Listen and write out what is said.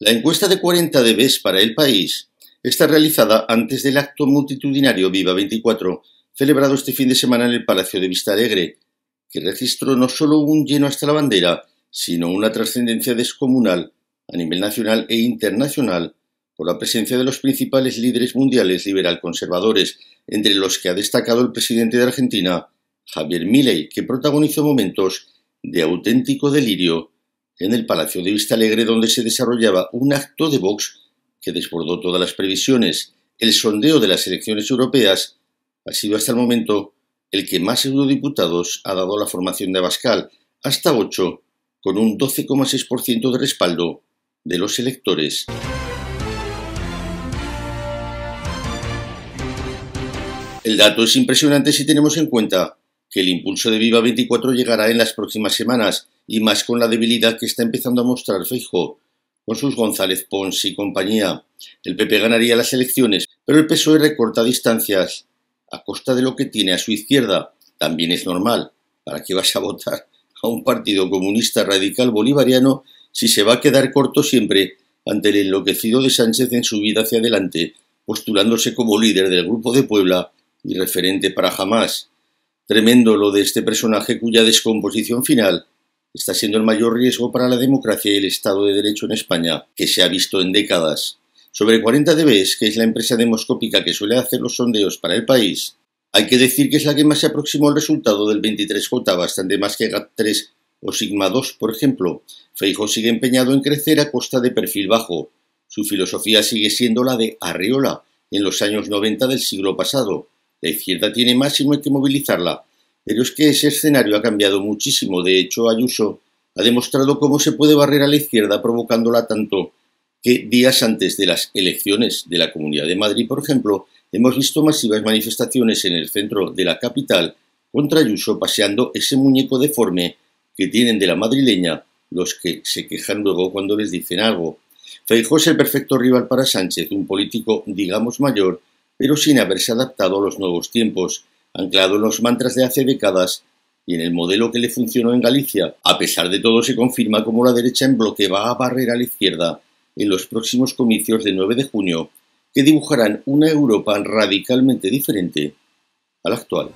La encuesta de 40 vez para el país está realizada antes del acto multitudinario Viva 24, celebrado este fin de semana en el Palacio de Vista Alegre, que registró no solo un lleno hasta la bandera, sino una trascendencia descomunal a nivel nacional e internacional por la presencia de los principales líderes mundiales liberal-conservadores, entre los que ha destacado el presidente de Argentina, Javier Milei, que protagonizó momentos de auténtico delirio en el Palacio de Vista Alegre, donde se desarrollaba un acto de Vox que desbordó todas las previsiones. El sondeo de las elecciones europeas ha sido hasta el momento el que más eurodiputados ha dado la formación de Abascal, hasta 8, con un 12,6% de respaldo de los electores. El dato es impresionante si tenemos en cuenta que el impulso de Viva 24 llegará en las próximas semanas, y más con la debilidad que está empezando a mostrar Feijo, con sus González Pons y compañía. El PP ganaría las elecciones, pero el PSOE recorta distancias, a costa de lo que tiene a su izquierda. También es normal. ¿Para qué vas a votar a un partido comunista radical bolivariano si se va a quedar corto siempre ante el enloquecido de Sánchez en su vida hacia adelante, postulándose como líder del Grupo de Puebla y referente para jamás? Tremendo lo de este personaje cuya descomposición final está siendo el mayor riesgo para la democracia y el Estado de Derecho en España que se ha visto en décadas. Sobre 40 dBs, que es la empresa demoscópica que suele hacer los sondeos para el país, hay que decir que es la que más se aproximó al resultado del 23J, bastante más que GAT3 o Sigma 2, por ejemplo. Feijo sigue empeñado en crecer a costa de perfil bajo. Su filosofía sigue siendo la de Arriola en los años 90 del siglo pasado, la izquierda tiene más y hay que movilizarla, pero es que ese escenario ha cambiado muchísimo. De hecho, Ayuso ha demostrado cómo se puede barrer a la izquierda provocándola tanto que días antes de las elecciones de la Comunidad de Madrid, por ejemplo, hemos visto masivas manifestaciones en el centro de la capital contra Ayuso paseando ese muñeco deforme que tienen de la madrileña los que se quejan luego cuando les dicen algo. Feijó es el perfecto rival para Sánchez, un político, digamos, mayor, pero sin haberse adaptado a los nuevos tiempos, anclado en los mantras de hace décadas y en el modelo que le funcionó en Galicia. A pesar de todo, se confirma como la derecha en bloque va a barrer a la izquierda en los próximos comicios de 9 de junio, que dibujarán una Europa radicalmente diferente a la actual.